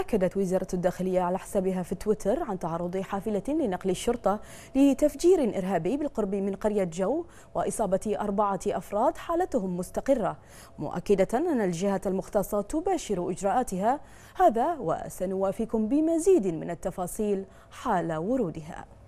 أكدت وزارة الداخلية على حسابها في تويتر عن تعرض حافلة لنقل الشرطة لتفجير إرهابي بالقرب من قرية جو وإصابة أربعة أفراد حالتهم مستقرة مؤكدة أن الجهة المختصة تباشر إجراءاتها هذا وسنوافيكم بمزيد من التفاصيل حال ورودها